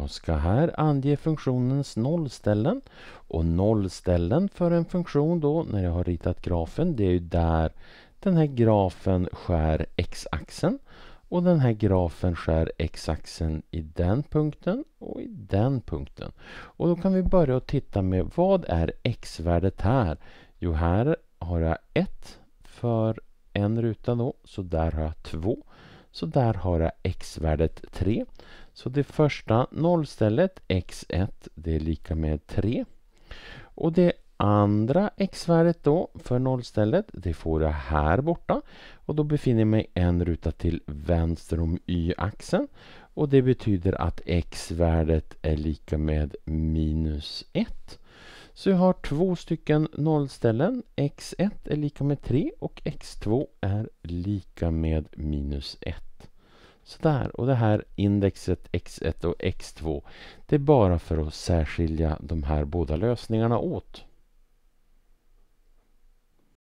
Jag ska här ange funktionens nollställen. Och nollställen för en funktion då, när jag har ritat grafen, det är ju där den här grafen skär x-axeln. Och den här grafen skär x-axeln i den punkten och i den punkten. Och då kan vi börja att titta med vad är x-värdet här? Jo, här har jag 1 för en ruta då, så där har jag 2. Så där har jag x-värdet 3. Så det första nollstället, x1, det är lika med 3. Och det andra x-värdet då för nollstället, det får jag här borta. Och då befinner jag mig en ruta till vänster om y-axeln. Och det betyder att x-värdet är lika med minus 1. Så jag har två stycken nollställen. x1 är lika med 3 och x2 är lika med minus 1. Sådär, och det här indexet x1 och x2 det är bara för att särskilja de här båda lösningarna åt.